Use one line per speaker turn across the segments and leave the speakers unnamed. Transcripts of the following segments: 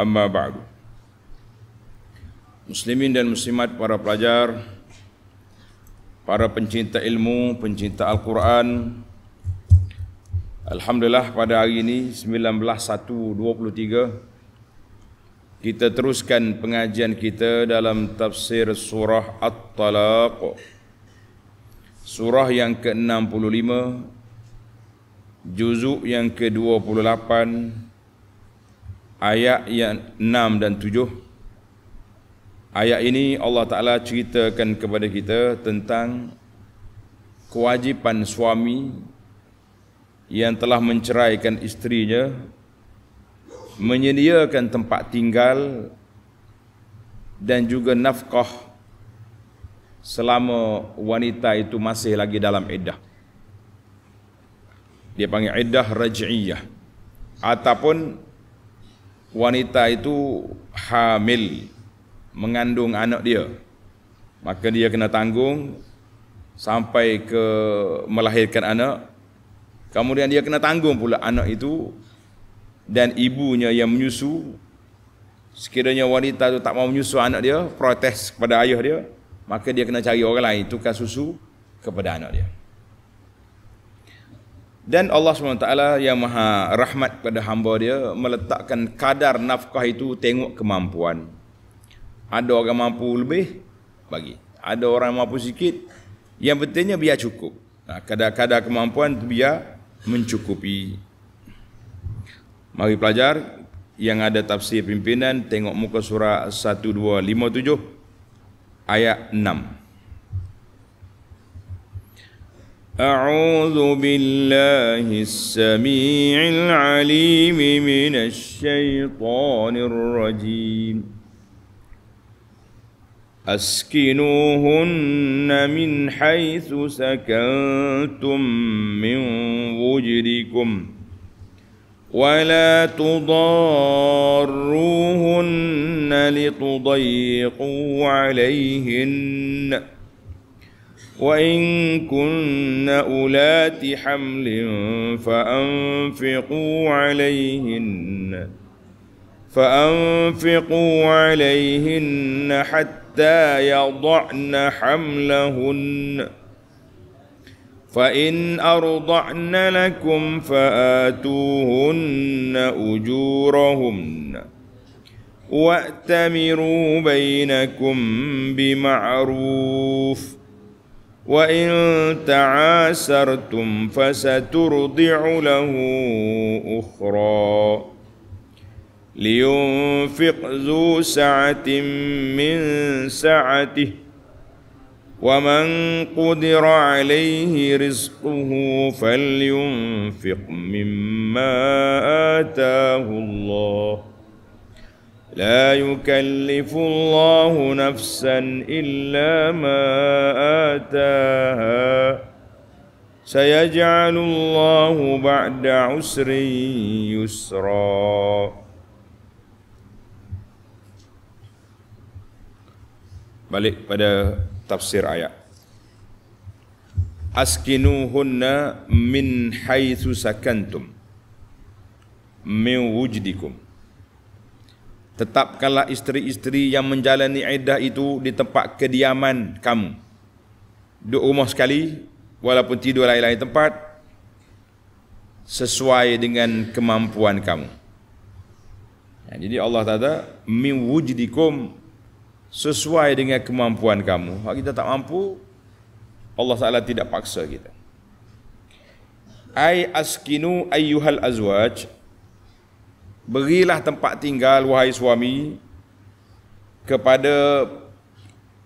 amma ba'du muslimin dan muslimat para pelajar para pencinta ilmu pencinta al-Quran alhamdulillah pada hari ini 19123 kita teruskan pengajian kita dalam tafsir surah at-talaq surah yang ke-65 juzuk yang ke-28 ayat yang 6 dan 7 ayat ini Allah Taala ceritakan kepada kita tentang kewajipan suami yang telah menceraikan isterinya menyediakan tempat tinggal dan juga nafkah selama wanita itu masih lagi dalam iddah dia panggil iddah raj'iyah ataupun wanita itu hamil mengandung anak dia maka dia kena tanggung sampai ke melahirkan anak kemudian dia kena tanggung pula anak itu dan ibunya yang menyusu sekiranya wanita itu tak mau menyusu anak dia protes kepada ayah dia maka dia kena cari orang lain tukar susu kepada anak dia dan Allah SWT yang maha rahmat kepada hamba dia meletakkan kadar nafkah itu tengok kemampuan. Ada orang mampu lebih, bagi. Ada orang mampu sikit, yang pentingnya biar cukup. Ha, kadar-kadar kemampuan itu biar mencukupi. Mari pelajar yang ada tafsir pimpinan tengok muka surah 1257 ayat 6. أعوذ بالله السميع العليم من الشيطان الرجيم أسكنوهن من حيث سكنتم من وجركم ولا تضاروهن لتضيقوا عليهن وإن كن أولات حمل فأنفقوا عليهن فأنفقوا عليهن حتى يضعن حملهن فإن أرضعن لكم فآتوهن أجورهن وأتمروا بينكم بمعروف ۖ وإن تعاسرتم فسترضع له أخرى لينفق ذو سعة من سعته ومن قدر عليه رزقه فلينفق مما آتاه الله لا يكلف الله نفسا إلا ما آتاها سيجعل الله بعد عسر يسرا Balik pada tafsir ayat. Askinuhunna min haythu sakantum min wujdikum tetapkanlah isteri-isteri yang menjalani iddah itu di tempat kediaman kamu duduk rumah sekali walaupun tidur lain-lain tempat sesuai dengan kemampuan kamu ya, jadi Allah Ta'ala min wujdikum sesuai dengan kemampuan kamu kalau kita tak mampu Allah Ta'ala tidak paksa kita ay askinu ayyuhal azwaj Berilah tempat tinggal wahai suami kepada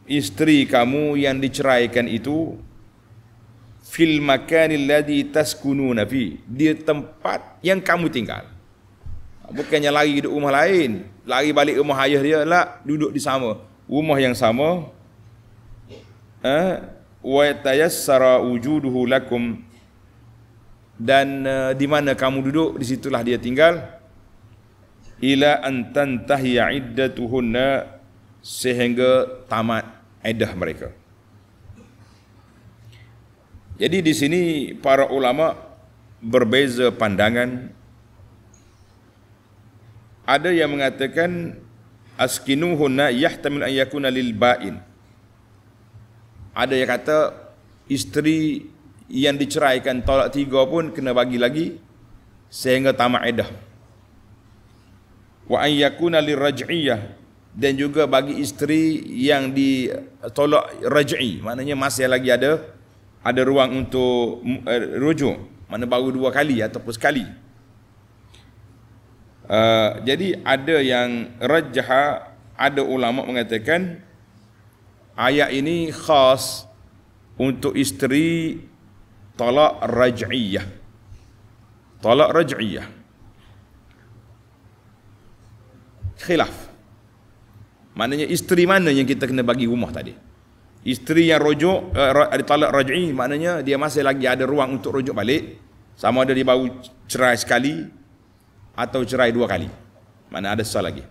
isteri kamu yang diceraikan itu fil makanil ladzi taskununa fi di tempat yang kamu tinggal. Bukannya lari ke rumah lain, lari balik rumah ayah dia lah duduk di sama, rumah yang sama. Eh, wa tayassara wujuduhu lakum dan uh, di mana kamu duduk di situlah dia tinggal ila antan tahya iddatuhunna sehingga tamat iddah mereka. Jadi di sini para ulama berbeza pandangan. Ada yang mengatakan askinuhunna yahtamil an yakuna lil bain. Ada yang kata isteri yang diceraikan tolak tiga pun kena bagi lagi sehingga tamat iddah wa an yakuna lirraj'iyah dan juga bagi isteri yang ditolak raj'i maknanya masih lagi ada ada ruang untuk uh, rujuk mana baru dua kali ataupun sekali uh, jadi ada yang rajah ada ulama mengatakan ayat ini khas untuk isteri talak raj'iyah talak raj'iyah khilaf maknanya isteri mana yang kita kena bagi rumah tadi isteri yang rujuk eh, ada talak raj'i maknanya dia masih lagi ada ruang untuk rujuk balik sama ada dia baru cerai sekali atau cerai dua kali mana ada sah lagi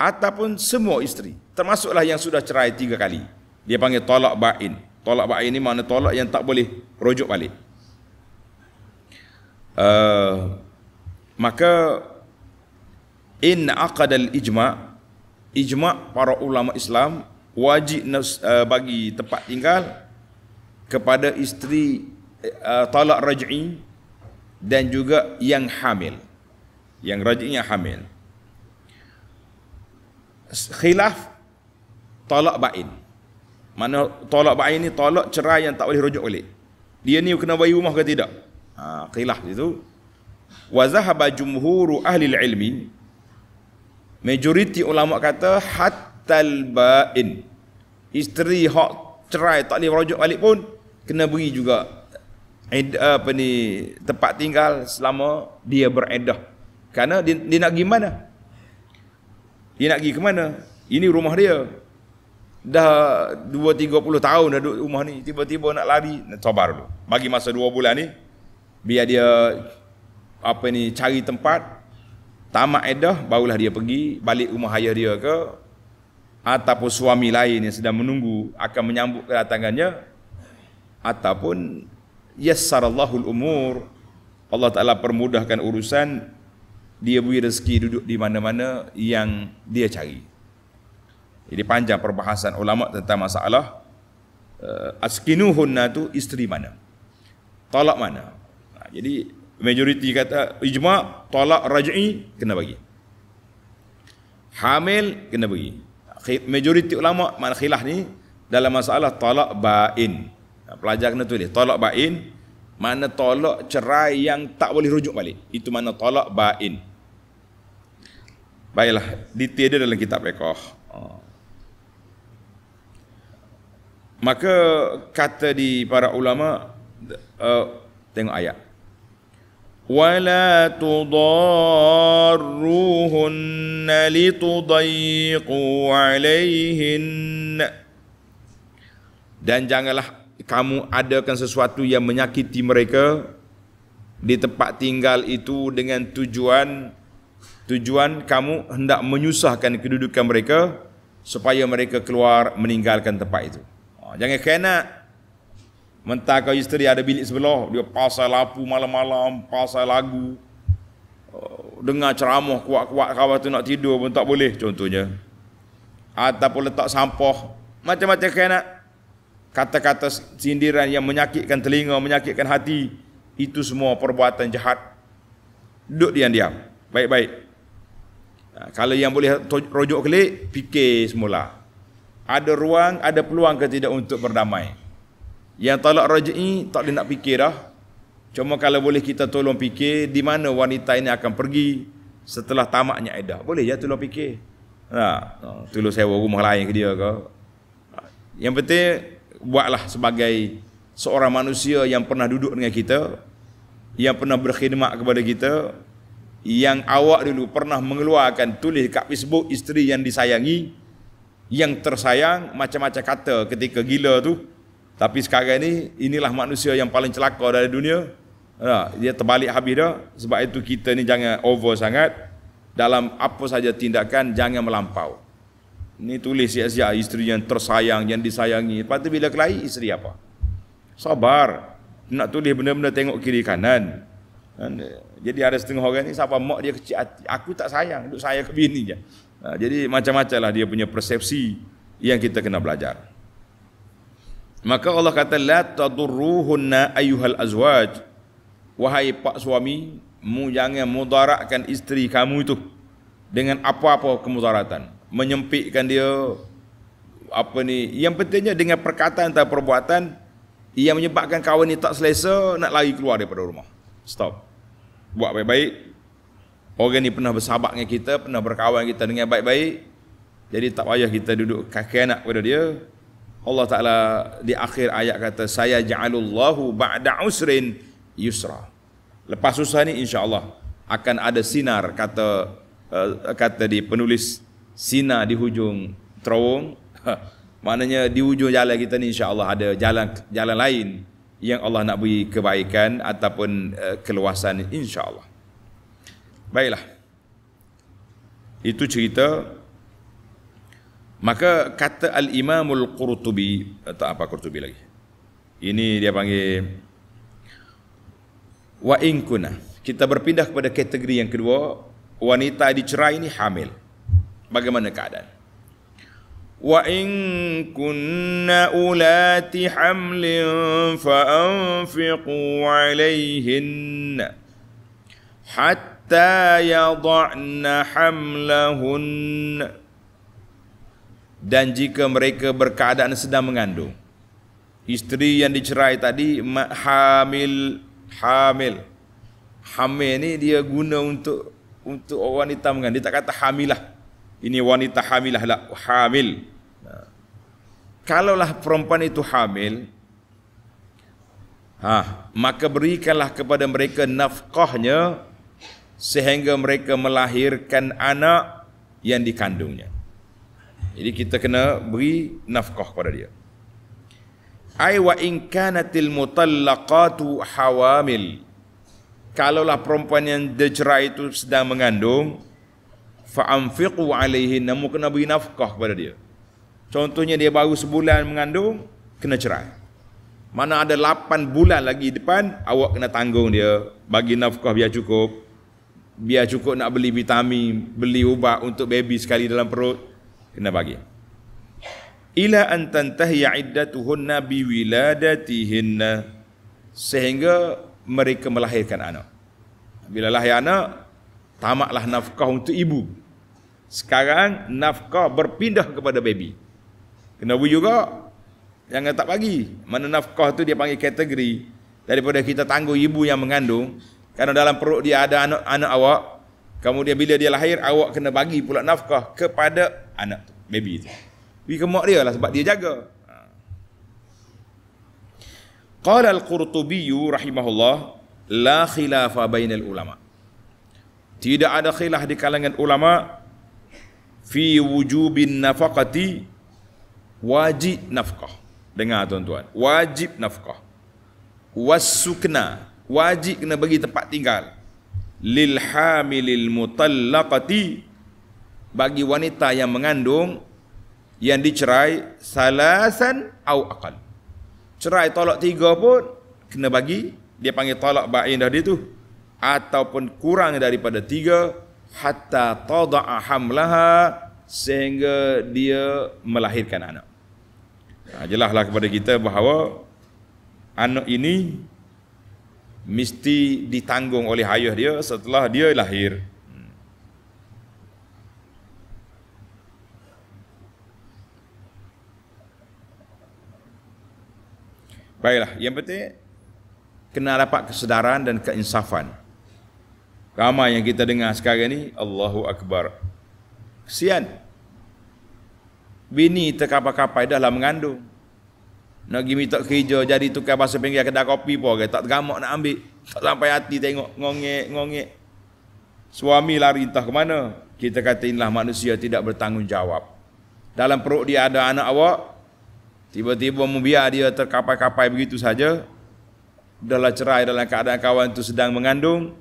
ataupun semua isteri termasuklah yang sudah cerai tiga kali dia panggil talak bain talak bain ini mana talak yang tak boleh rujuk balik uh, maka in al ijma' ijma' para ulama Islam wajib nas, uh, eh, bagi tempat tinggal kepada isteri uh, talak raj'i dan juga yang hamil yang raj'i yang hamil khilaf talak bain mana talak bain ni talak cerai yang tak boleh rujuk balik dia ni kena bayi rumah ke tidak ha, khilaf itu wa zahaba jumhuru ahli ilmi Majoriti ulama kata hatal bain. Isteri hak cerai tak boleh rujuk balik pun kena beri juga apa ni tempat tinggal selama dia beredah. Karena dia, dia nak pergi mana? Dia nak pergi ke mana? Ini rumah dia. Dah 2 30 tahun dah duduk rumah ni, tiba-tiba nak lari, nak cobar dulu. Bagi masa 2 bulan ni biar dia apa ni cari tempat Tamat edah barulah dia pergi balik rumah ayah dia ke ataupun suami lain yang sedang menunggu akan menyambut kedatangannya ataupun yassarallahu umur Allah Taala permudahkan urusan dia beri rezeki duduk di mana-mana yang dia cari. Jadi panjang perbahasan ulama tentang masalah eh, askinuhunna tu isteri mana? Talak mana? Ha, jadi majoriti kata ijma tolak raj'i kena bagi hamil kena bagi majoriti ulama mana khilaf ni dalam masalah tolak bain ha, pelajar kena tulis tolak bain mana tolak cerai yang tak boleh rujuk balik itu mana tolak bain baiklah detail dia dalam kitab ekoh. Ha. maka kata di para ulama uh, tengok ayat ولا تضاروهن لتضيقوا عليهن dan janganlah kamu adakan sesuatu yang menyakiti mereka di tempat tinggal itu dengan tujuan tujuan kamu hendak menyusahkan kedudukan mereka supaya mereka keluar meninggalkan tempat itu. Oh, jangan kena. Mentah kau isteri ada bilik sebelah, dia pasal lapu malam-malam, pasal lagu. Oh, dengar ceramah kuat-kuat kau tu nak tidur pun tak boleh contohnya. Ataupun letak sampah, macam-macam kena kan kata-kata sindiran yang menyakitkan telinga, menyakitkan hati. Itu semua perbuatan jahat. Duduk diam-diam. Baik-baik. Ha, kalau yang boleh rojok kelik, fikir semula. Ada ruang, ada peluang ke tidak untuk berdamai? Yang talak raj'i tak ada nak fikir dah. Cuma kalau boleh kita tolong fikir di mana wanita ini akan pergi setelah tamaknya iddah. Boleh je tolong fikir. Ha, tolong sewa rumah lain ke dia ke. Yang penting buatlah sebagai seorang manusia yang pernah duduk dengan kita, yang pernah berkhidmat kepada kita, yang awak dulu pernah mengeluarkan tulis kat Facebook isteri yang disayangi, yang tersayang macam-macam kata ketika gila tu. Tapi sekarang ini inilah manusia yang paling celaka dari dunia. Ha, dia terbalik habis dah. Sebab itu kita ni jangan over sangat. Dalam apa saja tindakan jangan melampau. Ini tulis si siap isteri yang tersayang, yang disayangi. Lepas tu bila kelahi isteri apa? Sabar. Nak tulis benda-benda tengok kiri kanan. Ha, jadi ada setengah orang ni siapa mak dia kecil hati. Aku tak sayang, duduk sayang ke bini je. Ha, jadi macam-macam lah dia punya persepsi yang kita kena belajar. Maka Allah kata la tadurruhunna ayyuhal azwaj. Wahai pak suami, mu jangan mudaratkan isteri kamu itu dengan apa-apa kemudaratan. Menyempitkan dia apa ni? Yang pentingnya dengan perkataan atau perbuatan yang menyebabkan kawan ni tak selesa nak lari keluar daripada rumah. Stop. Buat baik-baik. Orang ni pernah bersahabat dengan kita, pernah berkawan kita dengan baik-baik. Jadi tak payah kita duduk kakek anak pada dia. Allah Ta'ala di akhir ayat kata Saya ja'alullahu ba'da usrin yusra Lepas susah ni Allah Akan ada sinar kata eh, Kata di penulis Sinar di hujung terowong ha, Maknanya di hujung jalan kita ni insya Allah ada jalan jalan lain Yang Allah nak beri kebaikan Ataupun eh, keluasan insya Allah Baiklah Itu cerita Maka kata Al-Imamul Qurtubi, eh, tak apa Qurtubi lagi. Ini dia panggil wa in kuna. Kita berpindah kepada kategori yang kedua, wanita dicerai ini hamil. Bagaimana keadaan? Wa in kunna ulati hamlin fa anfiqu alayhinna hatta yad'na hamlahun dan jika mereka berkeadaan sedang mengandung isteri yang dicerai tadi hamil hamil hamil ni dia guna untuk untuk wanita mengandung dia tak kata hamilah ini wanita hamilah lah hamil kalaulah perempuan itu hamil ha maka berikanlah kepada mereka nafkahnya sehingga mereka melahirkan anak yang dikandungnya jadi kita kena beri nafkah kepada dia. Ai wa in kanatil mutallaqatu hawamil. Kalaulah perempuan yang dicerai itu sedang mengandung, fa anfiqu alaihi namu kena beri nafkah kepada dia. Contohnya dia baru sebulan mengandung, kena cerai. Mana ada 8 bulan lagi depan, awak kena tanggung dia, bagi nafkah biar cukup. Biar cukup nak beli vitamin, beli ubat untuk baby sekali dalam perut kena bagi ila an tantahi iddatuhunna biwiladatihinna sehingga mereka melahirkan anak bila lahir anak tamatlah nafkah untuk ibu sekarang nafkah berpindah kepada baby kena bu juga jangan tak bagi mana nafkah tu dia panggil kategori daripada kita tangguh ibu yang mengandung kerana dalam perut dia ada anak anak awak Kemudian bila dia lahir, awak kena bagi pula nafkah kepada anak tu, baby tu. Pergi ke mak dia lah sebab dia jaga. Qala al-Qurtubi rahimahullah la khilafa bainal ulama. Tidak ada khilaf di kalangan ulama fi wujubin nafaqati wajib nafkah. Dengar tuan-tuan, wajib nafkah. Wasukna, wajib kena bagi tempat tinggal lil hamilil mutallaqati bagi wanita yang mengandung yang dicerai salasan au aqal cerai tolak tiga pun kena bagi dia panggil tolak bain dah dia tu ataupun kurang daripada tiga hatta tada'a hamlaha sehingga dia melahirkan anak. Ha, kepada kita bahawa anak ini mesti ditanggung oleh ayah dia setelah dia lahir. Hmm. Baiklah, yang penting kena dapat kesedaran dan keinsafan. Kama yang kita dengar sekarang ni, Allahu Akbar. Kesian. Bini terkapai-kapai dalam mengandung nak pergi minta kerja jadi tukang bahasa pinggir kedai kopi pun orang tak tergamak nak ambil tak sampai hati tengok ngongek ngongek suami lari entah ke mana kita kata inilah manusia tidak bertanggungjawab dalam perut dia ada anak awak tiba-tiba membiar dia terkapai-kapai begitu saja dalam cerai dalam keadaan kawan tu sedang mengandung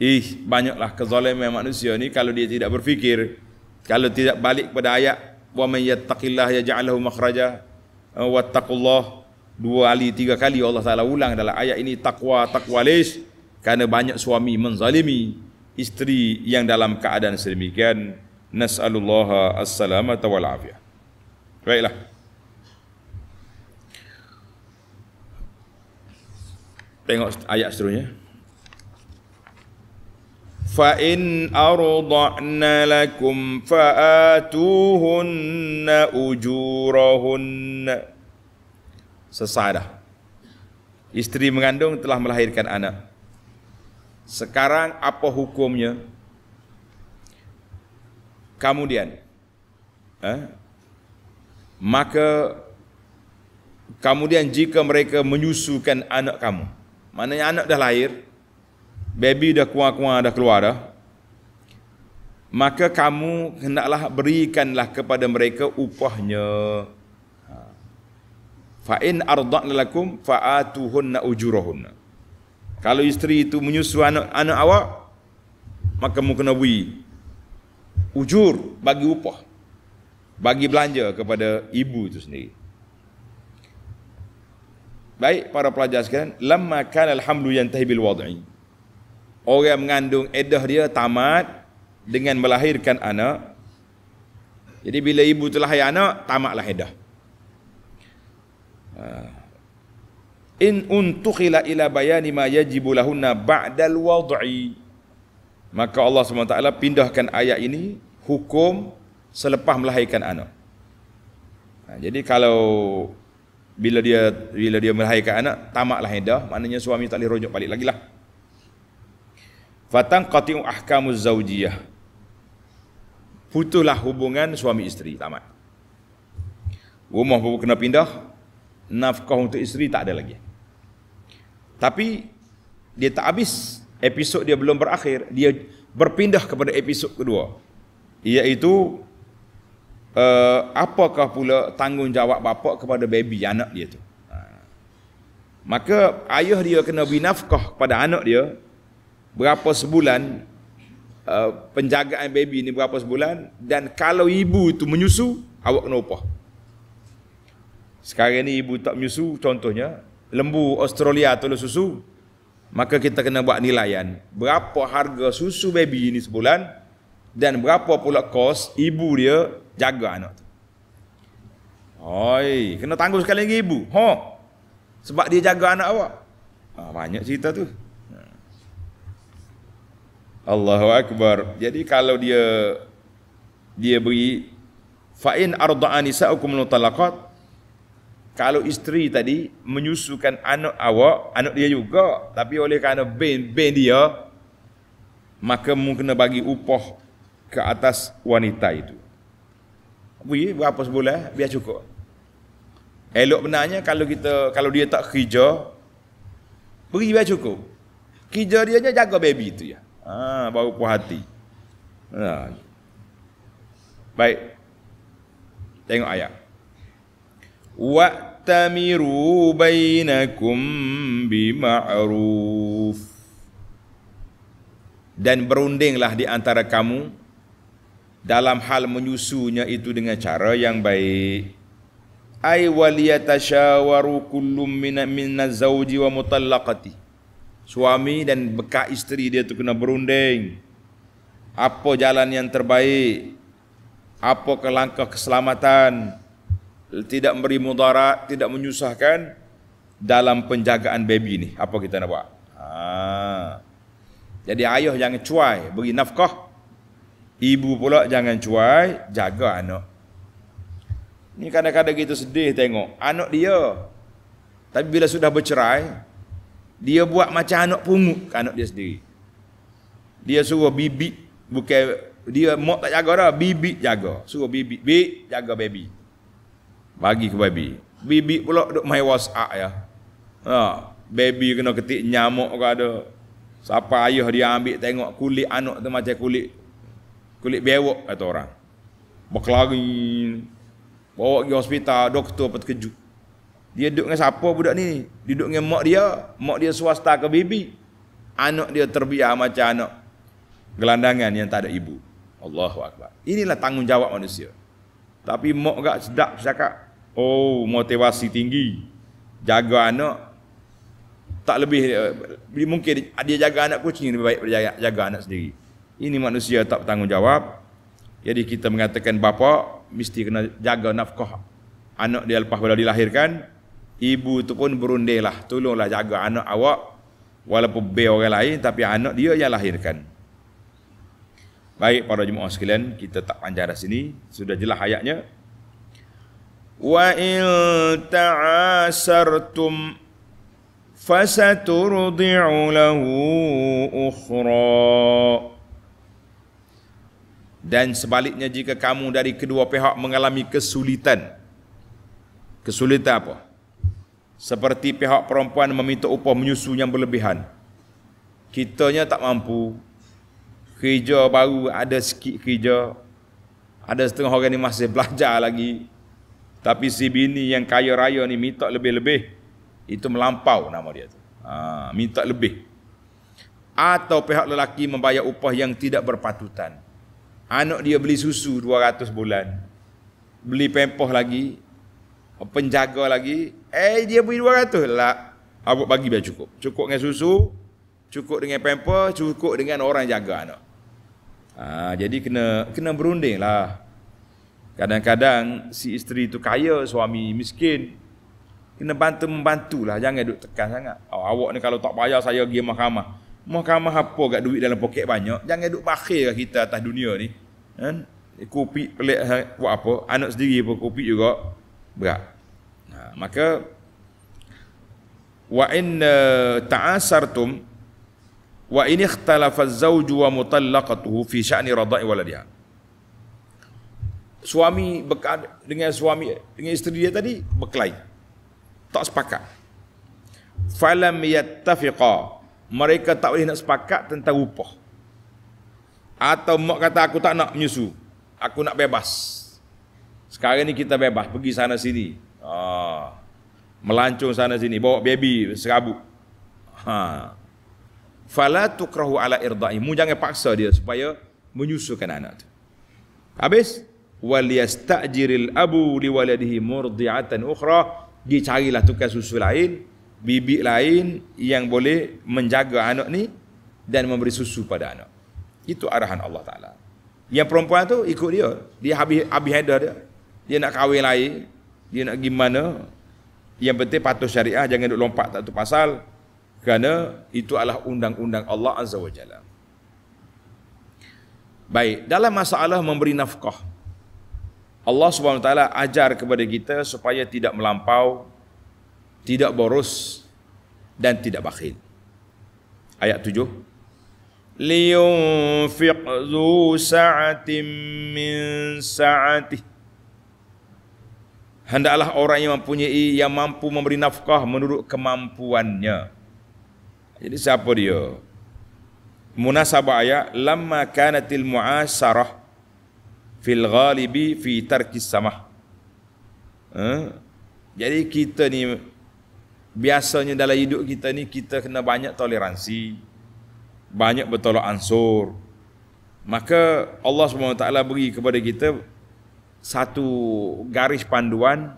ih banyaklah kezaliman manusia ni kalau dia tidak berfikir kalau tidak balik pada ayat wa may ya yaj'alhu makhraja Eh, wattaqullah dua kali tiga kali Allah Taala ulang dalam ayat ini takwa takwalis kerana banyak suami menzalimi isteri yang dalam keadaan sedemikian nasallallahu assalamata wal afiyah baiklah tengok ayat seterusnya فإن أرضعن لكم فآتوهن أجورهن Selesai dah. Isteri mengandung telah melahirkan anak. Sekarang apa hukumnya? Kemudian. Eh? Maka. Kemudian jika mereka menyusukan anak kamu. Maknanya anak dah lahir baby dah kuah-kuah dah keluar dah maka kamu hendaklah berikanlah kepada mereka upahnya ha. fa in ardhna lakum fa atuhunna ujurahun. kalau isteri itu menyusu anak, anak awak maka kamu kena beri ujur bagi upah bagi belanja kepada ibu itu sendiri baik para pelajar sekalian lamma kana alhamdu yantahi bil wad'i orang mengandung edah dia tamat dengan melahirkan anak. Jadi bila ibu telah lahir anak, tamatlah edah. Ha. In untuqila ila bayani ma yajibu lahunna ba'dal wad'i. Maka Allah SWT pindahkan ayat ini, hukum selepas melahirkan anak. Ha, jadi kalau bila dia bila dia melahirkan anak, tamatlah edah, maknanya suami tak boleh rujuk balik lagi lah. Fatang qati'u ahkamu zawjiyah Putuhlah hubungan suami isteri Tamat Rumah pun kena pindah Nafkah untuk isteri tak ada lagi Tapi Dia tak habis Episod dia belum berakhir Dia berpindah kepada episod kedua Iaitu uh, Apakah pula tanggungjawab bapak kepada baby anak dia tu ha. Maka ayah dia kena beri nafkah kepada anak dia berapa sebulan uh, penjagaan baby ni berapa sebulan dan kalau ibu tu menyusu awak kena upah sekarang ni ibu tak menyusu contohnya lembu Australia tu lah susu maka kita kena buat nilaian berapa harga susu baby ini sebulan dan berapa pula kos ibu dia jaga anak tu Oi, kena tanggung sekali lagi ibu. Ha. Sebab dia jaga anak awak. Ah, banyak cerita tu. Allahu akbar. Jadi kalau dia dia beri fa'in in arda'a nisa'ukum talaqat kalau isteri tadi menyusukan anak awak, anak dia juga tapi oleh kerana ben ben dia maka mungkin kena bagi upoh ke atas wanita itu. Bui berapa sebulan biar cukup. Elok benarnya kalau kita kalau dia tak kerja beri biar cukup. Kerja dia jaga baby itu ya ha, baru puas hati ha. baik tengok ayat waqtamiru bainakum bima'ruf dan berundinglah di antara kamu dalam hal menyusunya itu dengan cara yang baik ay waliyatashawaru kullum min min az-zawji wa mutallaqati suami dan bekas isteri dia tu kena berunding apa jalan yang terbaik apa ke langkah keselamatan tidak memberi mudarat tidak menyusahkan dalam penjagaan baby ni apa kita nak buat ha. jadi ayah jangan cuai beri nafkah ibu pula jangan cuai jaga anak Ini kadang-kadang kita sedih tengok anak dia tapi bila sudah bercerai dia buat macam anak pungut ke anak dia sendiri dia suruh bibik bukan dia mak tak jaga dah bibik jaga suruh bibik bibik jaga baby bagi ke baby bibik pula duk main whatsapp ya ha baby kena ketik nyamuk ke ada siapa ayah dia ambil tengok kulit anak tu macam kulit kulit bewok kata orang berkelari bawa pergi hospital doktor pun terkejut dia duduk dengan siapa budak ni? Dia duduk dengan mak dia. Mak dia swasta ke bibi. Anak dia terbiar macam anak gelandangan yang tak ada ibu. Allahu Akbar. Inilah tanggungjawab manusia. Tapi mak gak sedap cakap, oh motivasi tinggi. Jaga anak. Tak lebih, eh, mungkin dia jaga anak kucing lebih baik daripada jaga anak sendiri. Ini manusia tak bertanggungjawab. Jadi kita mengatakan bapa mesti kena jaga nafkah anak dia lepas bila dilahirkan ibu tu pun berundinglah lah tolonglah jaga anak awak walaupun be orang lain tapi anak dia yang lahirkan baik para jemaah sekalian kita tak panjang dah sini sudah jelas ayatnya wa in ta'asartum fasaturdi'u lahu ukhra dan sebaliknya jika kamu dari kedua pihak mengalami kesulitan kesulitan apa seperti pihak perempuan meminta upah menyusu yang berlebihan. Kitanya tak mampu. Kerja baru ada sikit kerja. Ada setengah orang ni masih belajar lagi. Tapi si bini yang kaya raya ni minta lebih-lebih. Itu melampau nama dia tu. Ha, minta lebih. Atau pihak lelaki membayar upah yang tidak berpatutan. Anak dia beli susu 200 bulan. Beli pempoh lagi. Penjaga lagi. Penjaga lagi Eh dia beri 200 lah. Abu bagi dia cukup. Cukup dengan susu, cukup dengan pamper, cukup dengan orang jaga anak. Ha, jadi kena kena berunding lah. Kadang-kadang si isteri tu kaya, suami miskin. Kena bantu membantu lah, jangan duduk tekan sangat. Oh, awak ni kalau tak bayar saya pergi mahkamah. Mahkamah apa kat duit dalam poket banyak? Jangan duduk bakhil kita atas dunia ni. Kan? Kopi pelik ha, buat apa? Anak sendiri pun kopi juga. Berat. Ha, maka wa in ta'asartum wa in ikhtalafa az-zawju wa mutallaqatuhu fi sya'ni radha'i waladiha. Suami dengan suami dengan isteri dia tadi berkelahi. Tak sepakat. Falam yattafiqa. Mereka tak boleh nak sepakat tentang upah. Atau mak kata aku tak nak menyusu. Aku nak bebas. Sekarang ni kita bebas pergi sana sini. Ah. Melancung sana sini bawa baby serabut. Ha. Fala tukrahu ala irda'i. Mu jangan paksa dia supaya menyusukan anak tu. Habis wal yastajiril abu liwaladihi murdi'atan ukhra. Gi carilah tukang susu lain, bibi lain yang boleh menjaga anak ni dan memberi susu pada anak. Itu arahan Allah Taala. Yang perempuan tu ikut dia, dia habis habis header dia. Dia nak kahwin lain, dia nak pergi mana yang penting patuh syariah jangan duk lompat tak tu pasal kerana itu adalah undang-undang Allah azza wajalla baik dalam masalah memberi nafkah Allah Swt ajar kepada kita supaya tidak melampau tidak boros dan tidak bakhil ayat 7 liyunfiq zu sa'atin min sa'atihi Hendaklah orang yang mempunyai yang mampu memberi nafkah menurut kemampuannya. Jadi siapa dia? Munasabah ayat lamma kanatil muasarah fil ghalibi fi tarkis samah. Huh? Ha? Jadi kita ni biasanya dalam hidup kita ni kita kena banyak toleransi, banyak bertolak ansur. Maka Allah Subhanahu taala beri kepada kita satu garis panduan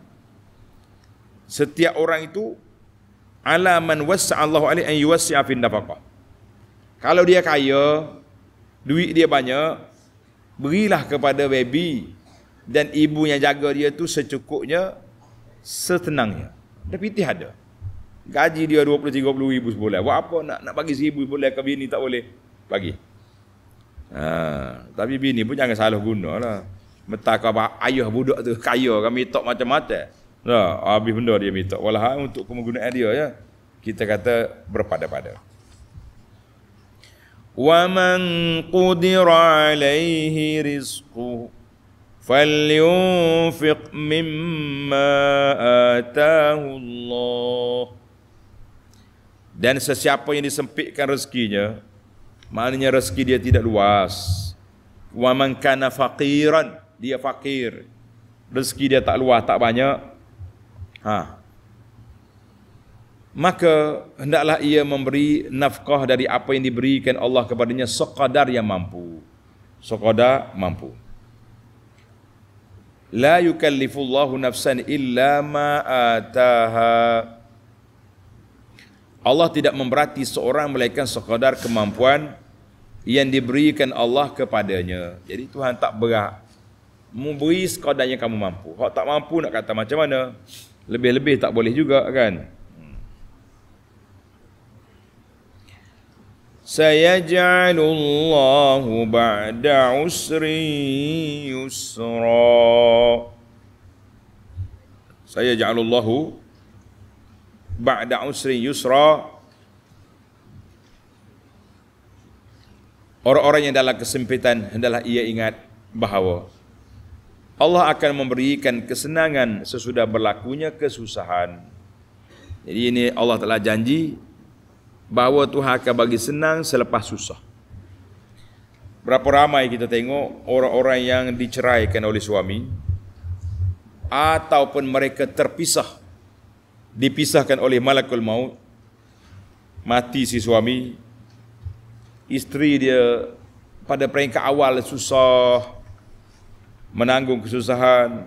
setiap orang itu ala man wassa Allah alaihi an yuwassi'a fi nafaqah. Kalau dia kaya, duit dia banyak, berilah kepada baby dan ibu yang jaga dia tu secukupnya setenangnya. Tapi itu ada. Gaji dia 20 30 ribu sebulan. Buat apa nak nak bagi 1000 sebulan ke bini tak boleh bagi. Ha, tapi bini pun jangan salah gunalah. Metak apa ayah budak tu kaya kami mitok macam-macam. Nah, habis benda dia mitok. Walah untuk kemungkinan dia ya. Kita kata berpada-pada. Wa man qudira alaihi rizqu falyunfiq mimma atahu Allah. Dan sesiapa yang disempitkan rezekinya, maknanya rezeki dia tidak luas. Wa man kana faqiran, dia fakir rezeki dia tak luas tak banyak ha maka hendaklah ia memberi nafkah dari apa yang diberikan Allah kepadanya sekadar yang mampu sekadar mampu la yukallifullahu nafsan illa ma ataha Allah tidak memberati seorang melainkan sekadar kemampuan yang diberikan Allah kepadanya. Jadi Tuhan tak berat memberi sekadar yang kamu mampu. Kalau tak mampu nak kata macam mana? Lebih-lebih tak boleh juga kan? Saya Sayaj'alullahu ba'da usri yusra. Saya Sayaj'alullahu ba'da usri yusra. Orang-orang yang dalam kesempitan hendaklah ia ingat bahawa Allah akan memberikan kesenangan sesudah berlakunya kesusahan. Jadi ini Allah telah janji bahawa Tuhan akan bagi senang selepas susah. Berapa ramai kita tengok orang-orang yang diceraikan oleh suami ataupun mereka terpisah dipisahkan oleh malakul maut mati si suami isteri dia pada peringkat awal susah menanggung kesusahan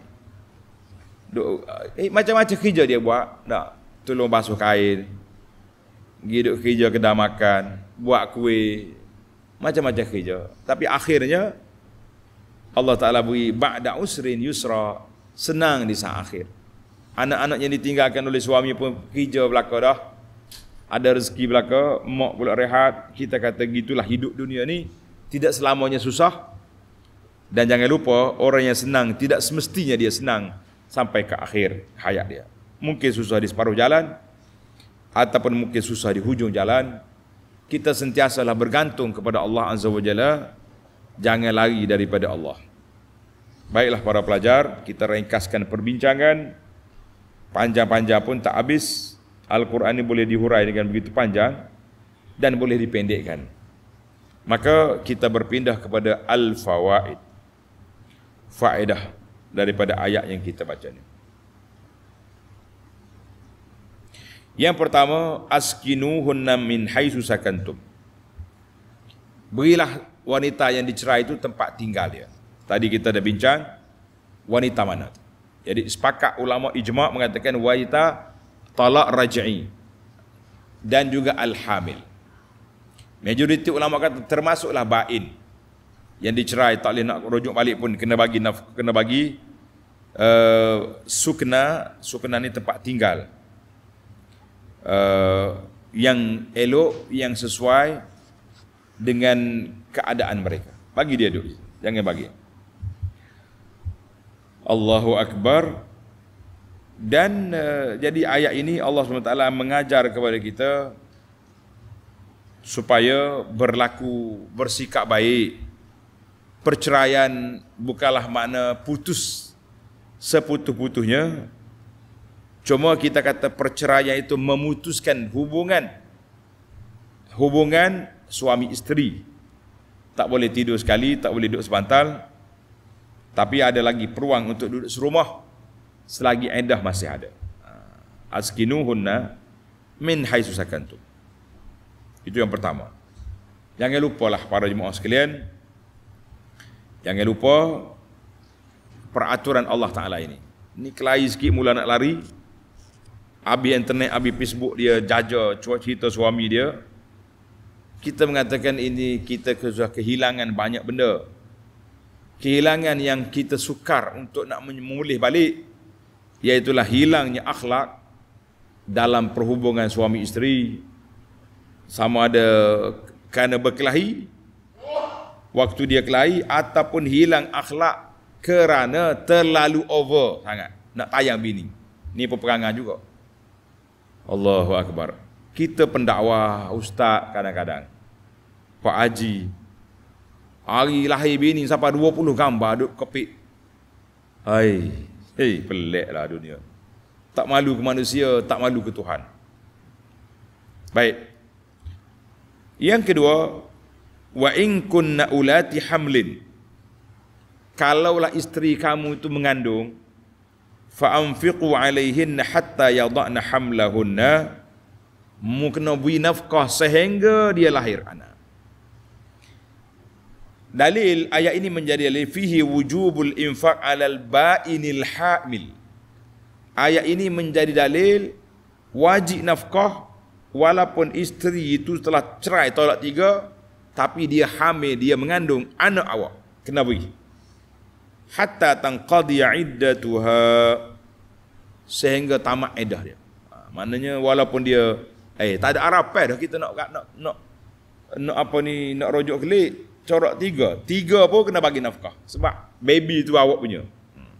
duk, eh, macam-macam kerja dia buat nak tolong basuh kain pergi duk kerja kedai makan buat kuih macam-macam kerja tapi akhirnya Allah Ta'ala beri ba'da usrin yusra senang di saat akhir anak-anak yang ditinggalkan oleh suami pun kerja belaka dah ada rezeki belaka mak pula rehat kita kata gitulah hidup dunia ni tidak selamanya susah dan jangan lupa orang yang senang tidak semestinya dia senang sampai ke akhir hayat dia. Mungkin susah di separuh jalan ataupun mungkin susah di hujung jalan. Kita sentiasalah bergantung kepada Allah Azza wa Jalla. Jangan lari daripada Allah. Baiklah para pelajar, kita ringkaskan perbincangan. Panjang-panjang pun tak habis. Al-Quran ini boleh dihurai dengan begitu panjang dan boleh dipendekkan. Maka kita berpindah kepada Al-Fawaid faedah daripada ayat yang kita baca ni. Yang pertama, askinuhunna min haitsu sakantum. Berilah wanita yang dicerai itu tempat tinggal dia. Tadi kita dah bincang wanita mana tu. Jadi sepakat ulama ijma' mengatakan wanita talak raj'i dan juga al-hamil. Majoriti ulama kata termasuklah bain yang dicerai tak boleh nak rujuk balik pun kena bagi kena bagi uh, sukna sukna ni tempat tinggal uh, yang elok yang sesuai dengan keadaan mereka bagi dia duit jangan bagi Allahu akbar dan uh, jadi ayat ini Allah SWT mengajar kepada kita supaya berlaku bersikap baik perceraian bukalah makna putus seputuh putuhnya. cuma kita kata perceraian itu memutuskan hubungan hubungan suami isteri tak boleh tidur sekali tak boleh duduk sepantal tapi ada lagi peruang untuk duduk serumah selagi iddah masih ada askinuhunna ha. min haitsu sakantum itu yang pertama jangan lupalah para jemaah sekalian Jangan lupa peraturan Allah Ta'ala ini. Ini kelahi sikit mula nak lari. Abi internet, abi Facebook dia jaja cerita suami dia. Kita mengatakan ini kita sudah kehilangan banyak benda. Kehilangan yang kita sukar untuk nak memulih balik. Iaitulah hilangnya akhlak dalam perhubungan suami isteri. Sama ada kerana berkelahi waktu dia kelahi ataupun hilang akhlak kerana terlalu over sangat nak tayang bini. Ni peperangan juga. Allahu akbar. Kita pendakwa, ustaz kadang-kadang Pak Haji hari lahir bini sampai 20 gambar duk kepik. hey hei peliklah dunia. Tak malu ke manusia, tak malu ke Tuhan. Baik. Yang kedua, wa in kunna ulati hamlin kalaulah istri kamu itu mengandung fa anfiqu alaihinna hatta yadhana hamlahunna mu kena nafkah sehingga dia lahir anak dalil ayat ini menjadi dalil fihi wujubul infaq alal bainil hamil ayat ini menjadi dalil wajib nafkah walaupun isteri itu telah cerai tolak tiga tapi dia hamil dia mengandung anak awak kena beri hatta tanqadi iddatuha sehingga tamat iddah dia ha, maknanya walaupun dia eh tak ada arapan dah kita nak nak nak nak, nak apa ni nak rujuk kelik corak tiga tiga pun kena bagi nafkah sebab baby tu awak punya hmm.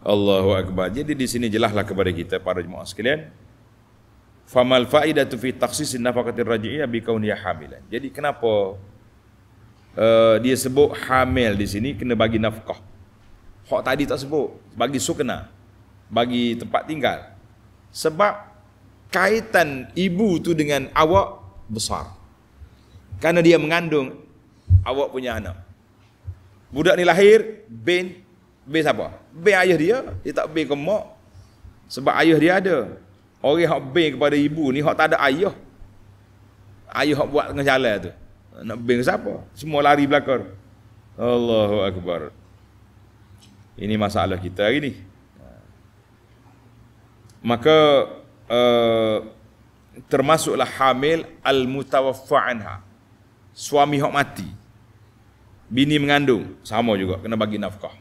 Allahu Akbar. Jadi di sini jelaslah kepada kita para jemaah sekalian, Famal fa'idatu fi takhsisin nafaqatir raji'iyah bi kauniyah hamilan. Jadi kenapa uh, dia sebut hamil di sini kena bagi nafkah? Hak tadi tak sebut, bagi sukna, bagi tempat tinggal. Sebab kaitan ibu tu dengan awak besar. Karena dia mengandung awak punya anak. Budak ni lahir, bin, bin siapa? Bin ayah dia, dia tak bin kemok. Sebab ayah dia ada. Orang hak bing kepada ibu ni hak tak ada ayah. Ayah hak buat dengan jalan tu. Nak bin siapa? Semua lari belakang. Allahu akbar. Ini masalah kita hari ni. Maka uh, termasuklah hamil al-mutawaffa'anha. Suami hak mati. Bini mengandung. Sama juga. Kena bagi nafkah.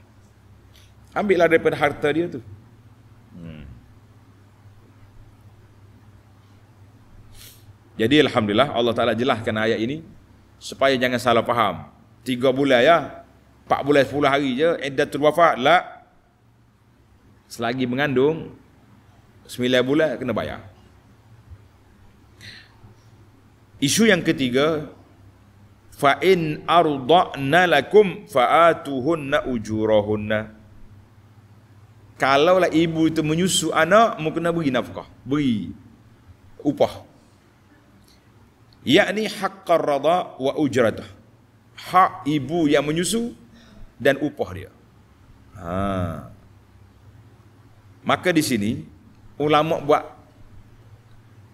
Ambillah daripada harta dia tu. Jadi alhamdulillah Allah Taala jelaskan ayat ini supaya jangan salah faham. 3 bulan ya. 4 bulan 10 hari je iddatul wafat la selagi mengandung 9 bulan kena bayar. Isu yang ketiga fa'in in arda'na lakum fa'atuhunna ujurahunna. Kalaulah ibu itu menyusu anak, mungkin kena beri nafkah, beri upah yakni haqqar rada wa ujratah hak ibu yang menyusu dan upah dia ha maka di sini ulama buat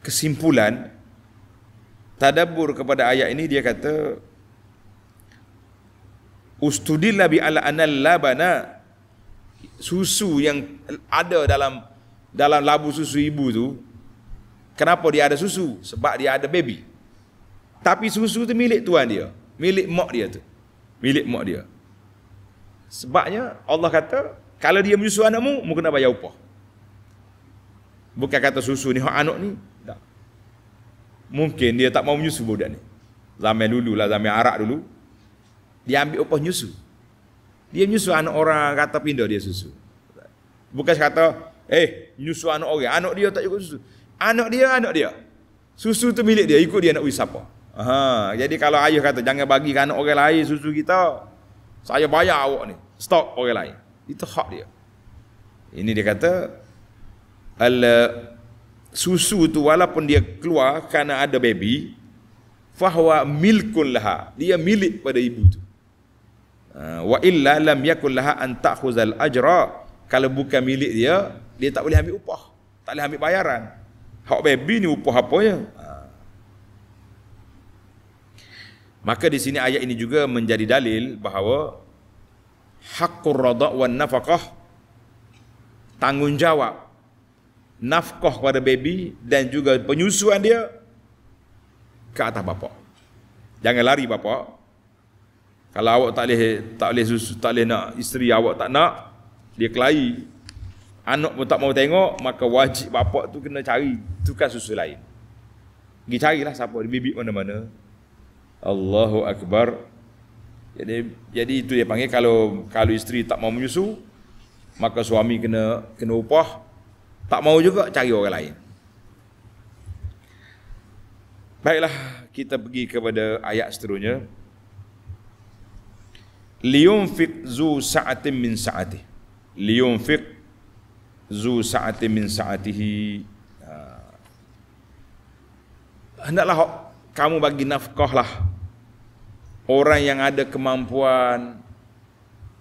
kesimpulan tadabbur kepada ayat ini dia kata ustudilla bi ala anal labana susu yang ada dalam dalam labu susu ibu tu kenapa dia ada susu sebab dia ada baby tapi susu tu milik tuan dia. Milik mak dia tu. Milik mak dia. Sebabnya Allah kata, kalau dia menyusu anakmu, mu kena bayar upah. Bukan kata susu ni hak anak ni. Tak. Mungkin dia tak mau menyusu budak ni. Zaman dulu lah, zaman arak dulu. Dia ambil upah menyusu. Dia menyusu anak orang kata pindah dia susu. Bukan kata, eh, menyusu anak orang. Anak dia tak cukup susu. Anak dia, anak dia. Susu tu milik dia, ikut dia nak wisapa. siapa. Ha, jadi kalau ayah kata jangan bagi kan orang lain susu kita. Saya bayar awak ni. stok orang lain. Itu hak dia. Ini dia kata al eh, susu tu walaupun dia keluar kerana ada baby fahuwa milkun laha. Dia milik pada ibu tu. Ha, wa illa lam yakul laha an ta'khuzal ajra. Kalau bukan milik dia, dia tak boleh ambil upah. Tak boleh ambil bayaran. Hak baby ni upah apa je? Ya? Ha, Maka di sini ayat ini juga menjadi dalil bahawa hakul rada wan nafkah tanggungjawab nafkah kepada baby dan juga penyusuan dia ke atas bapa. Jangan lari bapa. Kalau awak tak boleh tak boleh susu tak boleh nak isteri awak tak nak dia kelahi anak pun tak mau tengok maka wajib bapa tu kena cari tukar susu lain. Pergi carilah siapa di bibik mana-mana Allahu akbar. Jadi jadi itu dia panggil kalau kalau isteri tak mau menyusu maka suami kena kena upah. Tak mau juga cari orang lain. Baiklah kita pergi kepada ayat seterusnya. Liyunfiq zu sa'atin min sa'atihi. Liyunfiq zu sa'atin min sa'atihi. Ha. Hendaklah kamu bagi nafkah lah orang yang ada kemampuan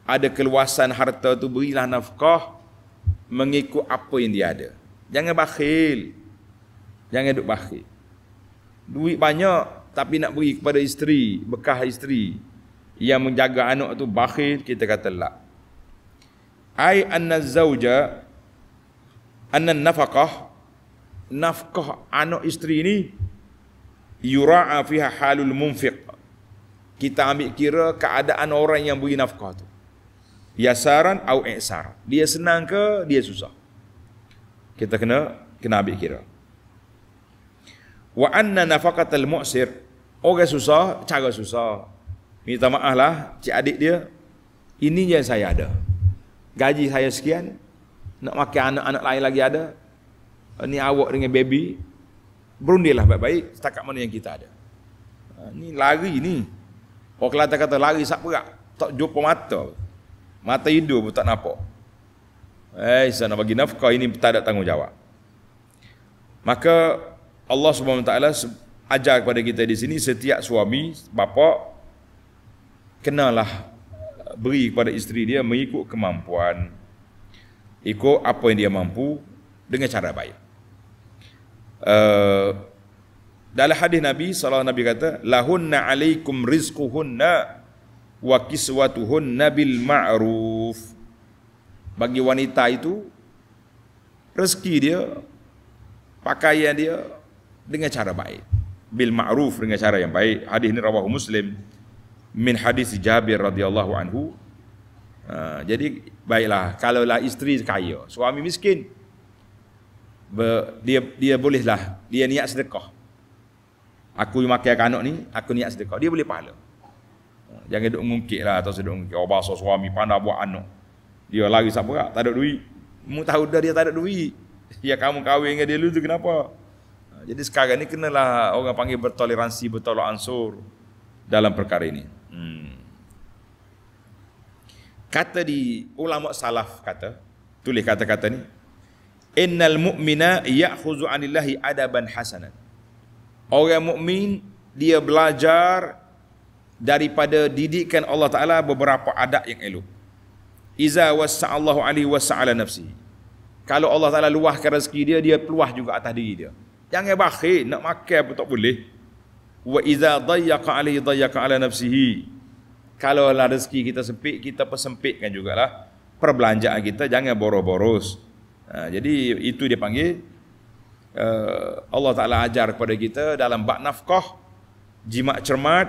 ada keluasan harta tu berilah nafkah mengikut apa yang dia ada jangan bakhil jangan duk bakhil duit banyak tapi nak beri kepada isteri bekas isteri yang menjaga anak tu bakhil kita kata lah ai anna zauja anna nafkah, nafkah anak isteri ni yura'a fiha halul munfiq kita ambil kira keadaan orang yang beri nafkah tu. Yasaran atau iksar. Dia senang ke dia susah. Kita kena kena ambil kira. Wa anna nafaqatal mu'sir orang susah, cara susah. Minta maaf lah cik adik dia. Ini yang saya ada. Gaji saya sekian. Nak makan anak-anak lain lagi ada. Ini awak dengan baby. Berundilah baik-baik setakat mana yang kita ada. Ini ha, lari ni. Orang Kelantan kata lari sak berat. Tak jumpa mata. Mata hidup pun tak nampak. Eh, saya nak bagi nafkah ini tak ada tanggungjawab. Maka Allah Subhanahu SWT ajar kepada kita di sini setiap suami, bapa kenalah eh, beri kepada isteri dia mengikut kemampuan ikut apa yang dia mampu dengan cara baik. Uh, dalam hadis Nabi, salah Nabi kata, lahunna alaikum rizquhunna wa kiswatuhunna bil ma'ruf. Bagi wanita itu rezeki dia, pakaian dia dengan cara baik. Bil ma'ruf dengan cara yang baik. Hadis ini rawahu Muslim min hadis Jabir radhiyallahu anhu. Uh, jadi baiklah kalaulah isteri kaya, suami miskin. dia dia bolehlah dia niat sedekah aku yang makan kanak ni aku niat sedekah dia boleh pahala jangan duk ngungkit lah atau duk ngungkit oh bahasa suami pandai buat anak dia lari sak berat tak ada duit mu tahu dah dia tak ada duit Ya kamu kahwin dengan dia dulu tu kenapa ha, jadi sekarang ni kenalah orang panggil bertoleransi bertolak ansur dalam perkara ini hmm. kata di ulama salaf kata tulis kata-kata ni innal mu'mina ya'khuzu anillahi adaban hasanat orang mukmin dia belajar daripada didikan Allah Taala beberapa adab yang elok. Iza wasallahu alaihi wasa'ala nafsi. Kalau Allah Taala luahkan rezeki dia, dia peluah juga atas diri dia. Jangan bakhil, nak makan pun tak boleh. Wa iza dayyaqa alaihi dayyaqa ala nafsihi. Kalau lah rezeki kita sempit, kita persempitkan jugalah perbelanjaan kita jangan boros-boros. Ha, jadi itu dia panggil Eh, Allah Ta'ala ajar kepada kita dalam bak nafkah, jimat cermat,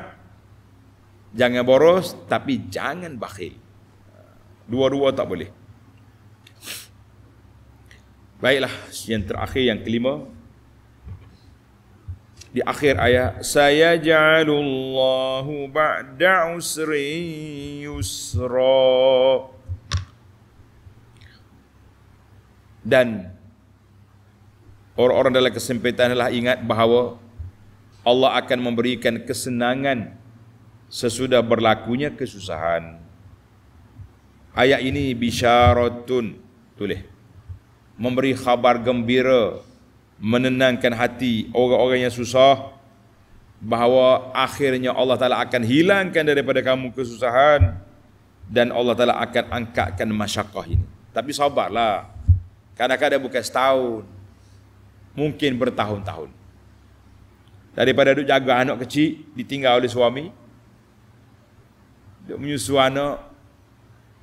jangan boros tapi jangan bakhil. Eh, dua-dua tak boleh. Baiklah, yang terakhir, yang kelima. Di akhir ayat, Saya ja'alullahu ba'da usri yusra. Dan Orang-orang dalam kesempitan adalah ingat bahawa Allah akan memberikan kesenangan sesudah berlakunya kesusahan. Ayat ini bisyaratun tulis memberi khabar gembira menenangkan hati orang-orang yang susah bahawa akhirnya Allah Taala akan hilangkan daripada kamu kesusahan dan Allah Taala akan angkatkan masyakah ini. Tapi sabarlah. Kadang-kadang bukan setahun, mungkin bertahun-tahun. Daripada duk jaga anak kecil ditinggal oleh suami, duk menyusu anak,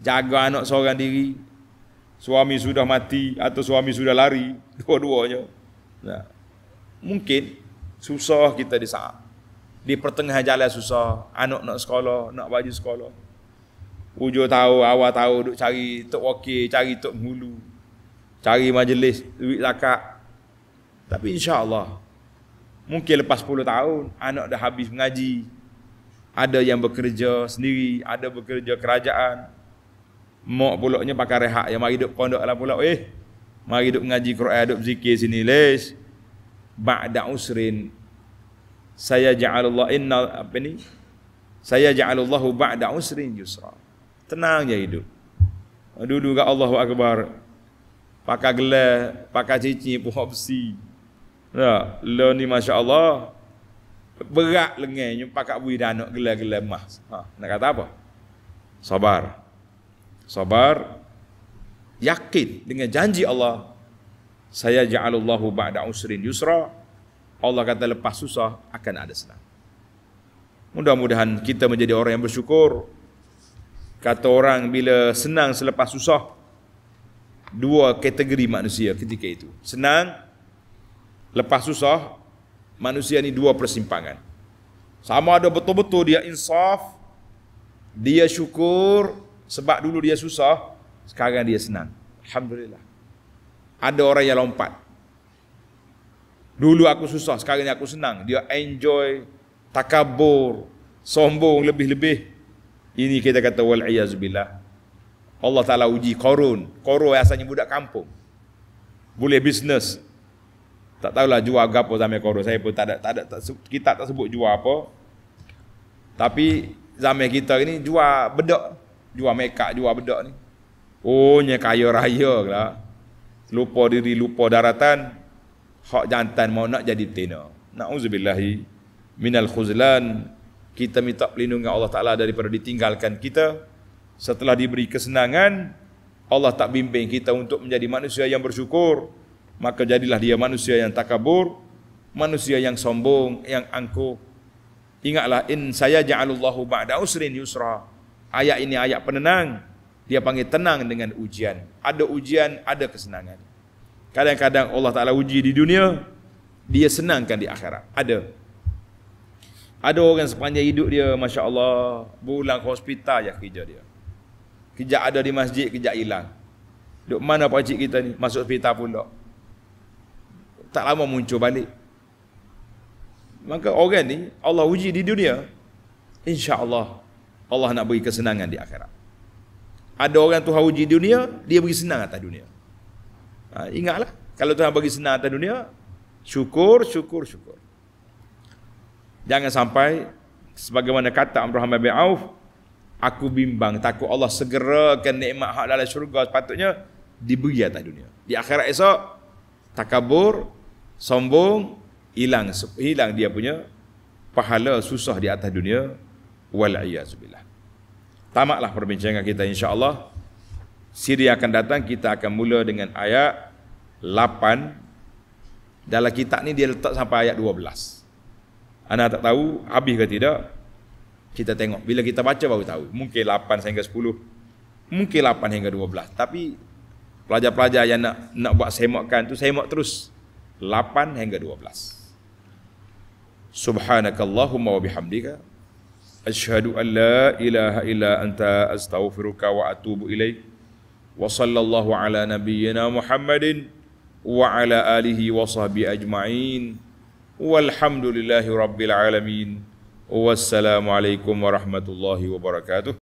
jaga anak seorang diri, suami sudah mati atau suami sudah lari, dua-duanya. Nah, mungkin susah kita di saat di pertengahan jalan susah, anak nak sekolah, nak baju sekolah. Ujo tahu, awak tahu duk cari tok wakil, cari tok hulu. Cari majlis duit lakak. Tapi insya-Allah mungkin lepas 10 tahun anak dah habis mengaji. Ada yang bekerja sendiri, ada bekerja kerajaan. Mak pulaknya pakai rehat yang mari duk pondok lah pula. Eh, mari duk mengaji Quran, duk zikir sini. Les. Ba'da usrin saya ja'alullah inna apa ni? Saya ja'alullahu ba'da usrin yusra. Tenang je hidup. Duduk kat Allahu Akbar. Pakai gelar, pakai cincin, puhopsi. Ya, lo ni masya Allah berat lengannya pakak bui dan anak gelar-gelar mah. Ha, nak kata apa? Sabar. Sabar yakin dengan janji Allah. Saya ja'alullahu ba'da usrin yusra. Allah kata lepas susah akan ada senang. Mudah-mudahan kita menjadi orang yang bersyukur. Kata orang bila senang selepas susah dua kategori manusia ketika itu. Senang lepas susah manusia ni dua persimpangan sama ada betul-betul dia insaf dia syukur sebab dulu dia susah sekarang dia senang alhamdulillah ada orang yang lompat dulu aku susah sekarang aku senang dia enjoy takabur sombong lebih-lebih ini kita kata wal billah Allah Taala uji Korun. Korun asalnya budak kampung. Boleh bisnes, tak tahulah jual ke apa zaman korun. Saya pun tak ada, tak ada, tak, kita tak sebut jual apa. Tapi zaman kita ni jual bedok. Jual mekak, jual bedok ni. Ohnya kaya raya lah. Lupa diri, lupa daratan. Hak jantan mau nak jadi betina. Na'udzubillahi minal khuzlan. Kita minta pelindungan Allah Ta'ala daripada ditinggalkan kita. Setelah diberi kesenangan, Allah tak bimbing kita untuk menjadi manusia yang bersyukur maka jadilah dia manusia yang takabur, manusia yang sombong, yang angkuh. Ingatlah in saya ja'alullahu ba'da usrin yusra. Ayat ini ayat penenang. Dia panggil tenang dengan ujian. Ada ujian, ada kesenangan. Kadang-kadang Allah Taala uji di dunia, dia senangkan di akhirat. Ada. Ada orang sepanjang hidup dia, masya-Allah, pulang ke hospital ya kerja dia. Kejap ada di masjid, kejap hilang. Duk mana pakcik kita ni? Masuk hospital pula tak lama muncul balik maka orang ni Allah uji di dunia insyaallah Allah nak bagi kesenangan di akhirat ada orang Tuhan uji dunia dia bagi senang atas dunia ha, ingatlah kalau Tuhan bagi senang atas dunia syukur syukur syukur jangan sampai sebagaimana kata Amr Rahman bin Auf aku bimbang takut Allah segerakan nikmat hak dalam syurga sepatutnya diberi atas dunia di akhirat esok takabur sombong hilang hilang dia punya pahala susah di atas dunia wal iazubillah tamatlah perbincangan kita insyaallah siri akan datang kita akan mula dengan ayat 8 dalam kitab ni dia letak sampai ayat 12 anda tak tahu habis ke tidak kita tengok bila kita baca baru tahu mungkin 8 sehingga 10 mungkin 8 hingga 12 tapi pelajar-pelajar yang nak nak buat semakkan tu semak terus 8 hingga 12. Subhanakallahumma wa bihamdika ashhadu an la ilaha illa anta astaghfiruka wa atubu ilaik. Wa sallallahu ala nabiyyina Muhammadin wa ala alihi wa sahbihi ajma'in. Walhamdulillahirabbil alamin. Wassalamu warahmatullahi wabarakatuh.